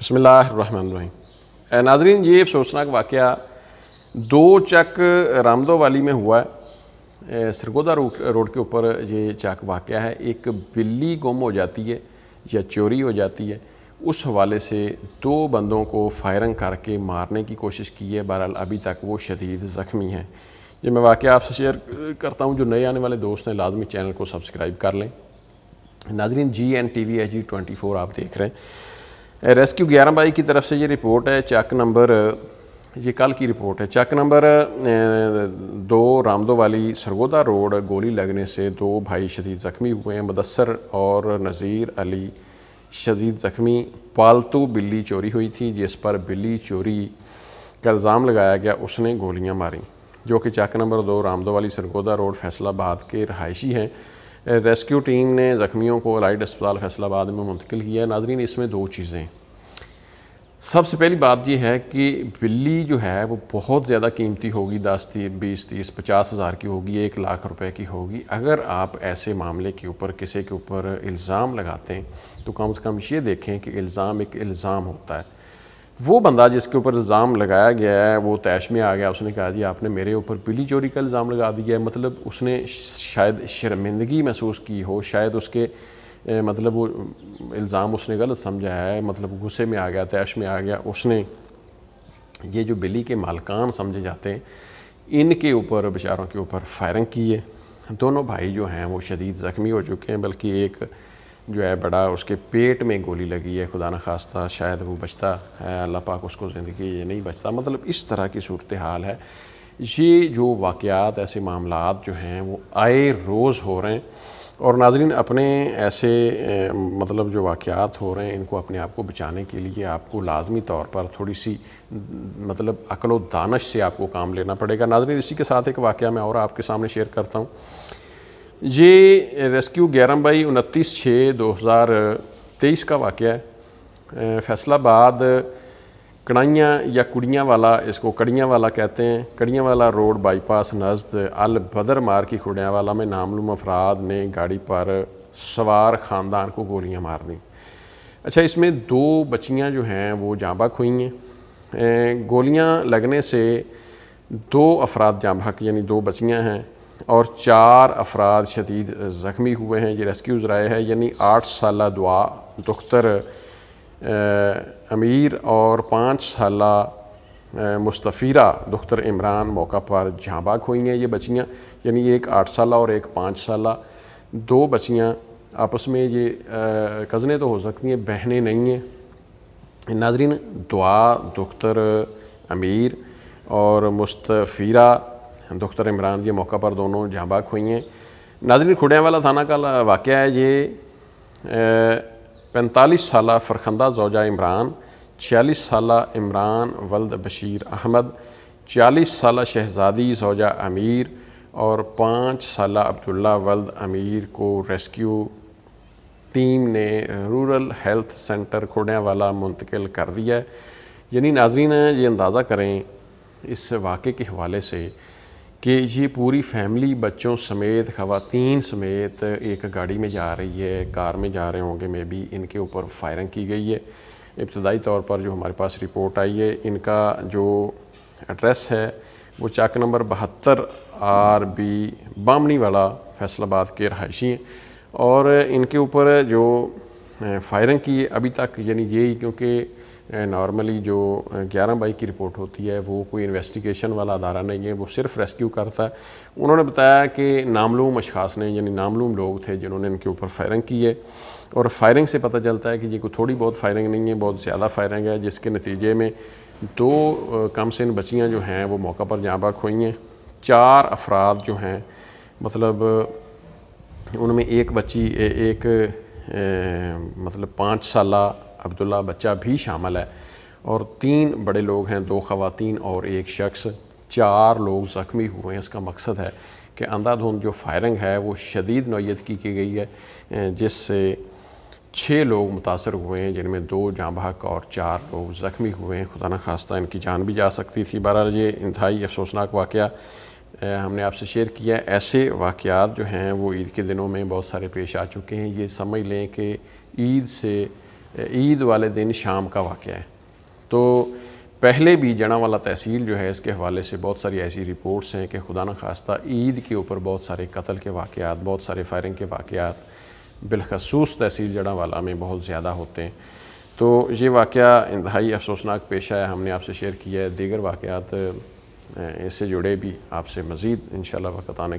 बसमीम नाजरीन ये अफसोसनाक वाक़ दो चक रामदो वाली में हुआ है सरगोदा रोड रोड के ऊपर ये चक वाक़ है एक बिल्ली गुम हो जाती है या चोरी हो जाती है उस हवाले से दो बंदों को फायरिंग करके मारने की कोशिश की है बहरहाल अभी तक वो शदीद ज़ख्मी हैं ये मैं वाक़ आपसे शेयर करता हूँ जो नए आने वाले दोस्त हैं लाजमी चैनल को सब्सक्राइब कर लें नाजरीन G N T V H G twenty four आप देख रहे हैं रेस्क्यू ग्यारह बाई की तरफ से ये रिपोर्ट है चक नंबर ये कल की रिपोर्ट है चक नंबर दो रामदो वाली सरगोदा रोड गोली लगने से दो भाई शदीद ज़ख्मी हुए हैं मुदसर और नज़ीर अली शदीद ज़ख्मी पालतू बिल्ली चोरी हुई थी जिस पर बिल्ली चोरी का इल्ज़ाम लगाया गया उसने गोलियां मारी जो कि चक नंबर दो रामदो वाली सरगोदा रोड फैसलाबाद के रहायशी हैं रेस्क्यू टीम ने ज़ख्मियों को लाइट अस्पताल फैसलाबाद में मुंतकिल किया है नाजरीन इसमें दो चीज़ें सबसे पहली बात यह है कि बिल्ली जो है वो बहुत ज़्यादा कीमती होगी दस तीस बीस तीस पचास हज़ार की होगी एक लाख रुपए की होगी अगर आप ऐसे मामले के ऊपर किसी के ऊपर इल्ज़ाम लगाते हैं तो कम से कम ये देखें कि इल्ज़ाम एक इल्ज़ाम होता है वो बंदा जिसके ऊपर इल्ज़ाम लगाया गया है वो तैश में आ गया उसने कहा जी आपने मेरे ऊपर पीली चोरी का इल्ज़ाम लगा दिया है मतलब उसने शायद शर्मिंदगी महसूस की हो शायद उसके ए, मतलब वो इल्ज़ाम उसने गलत समझा है मतलब गुस्से में आ गया तैश में आ गया उसने ये जो बिल्ली के मालकान समझे जाते हैं इनके ऊपर बेचारों के ऊपर फायरिंग की है दोनों भाई जो हैं वो शदीद ज़ख्मी हो चुके हैं बल्कि एक जो है बड़ा उसके पेट में गोली लगी है खुदा न खास्ता शायद वो बचता है अल्लाह पाक उसको ज़िंदगी ये नहीं बचता मतलब इस तरह की सूरत हाल है ये जो वाक़ात ऐसे मामला जो हैं वो आए रोज़ हो रहे हैं और नाजरीन अपने ऐसे मतलब जो वाक़ात हो रहे हैं इनको अपने आप को बचाने के लिए आपको लाजमी तौर पर थोड़ी सी मतलब अकल दानश से आपको काम लेना पड़ेगा नाजरीन इसी के साथ एक वाक़ मैं और आपके सामने शेयर करता हूँ ये रेस्क्यू ग्यारह बाई उनतीस छः दो हज़ार तेईस का वाक़ है फैसलाबाद कड़ाइयाँ या कुड़ियाँ वाला इसको कड़ियाँ वाला कहते हैं कड़ियाँ वाला रोड बाईपास नज़द अल बदर मार की खुड़ियाँ वाला में नामलूम अफराद ने गाड़ी पर सवार ख़ानदान को गोलियाँ मार दी अच्छा इसमें दो बच्चियाँ जो हैं वो जाँबाक हुई हैं गोलियाँ लगने से दो अफराद जाँबाक यानी दो बच्चियाँ हैं और चार अफराद शदीद ज़ख्मी हुए हैं ये रेस्क्यूज़ राय है यानी आठ साल दुआ दुख्तर अमीर और पाँच साल मुस्तफ़ीरा दुख्तर इमरान मौका पर झाँबाक हुई हैं ये बच्चियाँ यानी एक आठ साल और एक पाँच साल दो बच्चियाँ आपस में ये कज़नें तो हो सकती हैं बहनें नहीं हैं नाजरीन दुआ दुख्तर अमीर और मुस्तफ़ीरा दुख्तर इमरान के मौका पर दोनों बाग हुई हैं नाजरीन खुडियावाला थाना का वाक़ है ये पैंतालीस साल फरखंदा जौजा इमरान छियालीस साल इमरान वल्द बशीर अहमद चालीस साल शहजादी जौजा अमीर और पाँच साल अब्दुल्ला वल्द अमीर को रेस्क्यू टीम ने रूरल हेल्थ सेंटर वाला मुंतकिल कर दिया है यानी नाजरीन ये अंदाज़ा करें इस वाक़े के हवाले से कि ये पूरी फैमिली बच्चों समेत खातन समेत एक गाड़ी में जा रही है कार में जा रहे होंगे मे बी इनके ऊपर फायरिंग की गई है इब्तदाई तौर पर जो हमारे पास रिपोर्ट आई है इनका जो एड्रेस है वो चाक नंबर बहत्तर आर बी बामनी वाला फैसलाबाद के रहायशी हैं और इनके ऊपर जो फायरिंग की अभी तक यानी यही क्योंकि नॉर्मली जो 11 बाई की रिपोर्ट होती है वो कोई इन्वेस्टिगेशन वाला अदारा नहीं है वो सिर्फ रेस्क्यू करता है उन्होंने बताया कि नामलूम अशास ने यानी नामलूम लोग थे जिन्होंने इनके ऊपर फायरिंग की है और फायरिंग से पता चलता है कि ये कोई थोड़ी बहुत फायरिंग नहीं है बहुत ज़्यादा फायरिंग है जिसके नतीजे में दो कम से बच्चियाँ जो हैं वो मौका पर जहाँ बाक हुई हैं चार अफराद जो हैं मतलब उनमें एक बच्ची एक, एक ए, मतलब पाँच साल अब्दुल्ला बच्चा भी शामिल है और तीन बड़े लोग हैं दो ख़वान और एक शख्स चार लोग ज़ख्मी हुए हैं इसका मकसद है कि अंधाधुंध जो फायरिंग है वो शदीद नोयत की की गई है जिससे छः लोग मुतासर हुए हैं जिनमें दो जाँ बहक और चार लोग ज़ख्मी हुए हैं खुदा न खास्ता इनकी जान भी जा सकती थी बहरहाल ये इंतहाई अफसोसनाक वाक़ हमने आपसे शेयर किया ऐसे वाक़ात जो हैं वो ईद के दिनों में बहुत सारे पेश आ चुके हैं ये समझ लें कि ईद से ईद वाले दिन शाम का वाक़ है तो पहले भी जड़ा वाला तहसील जो है इसके हवाले से बहुत सारी ऐसी रिपोर्ट्स हैं कि खुदा न खास्ता ईद के ऊपर बहुत सारे कत्ल के वाक़ बहुत सारे फायरिंग के वाक़ बिलखसूस तहसील जड़ा वाला में बहुत ज़्यादा होते हैं तो ये वाक़ इंतहाई अफसोसनाक पेशा है हमने आपसे शेयर किया है दीगर वाक़ात इससे जुड़े भी आपसे मज़ीद इन वक्त आने का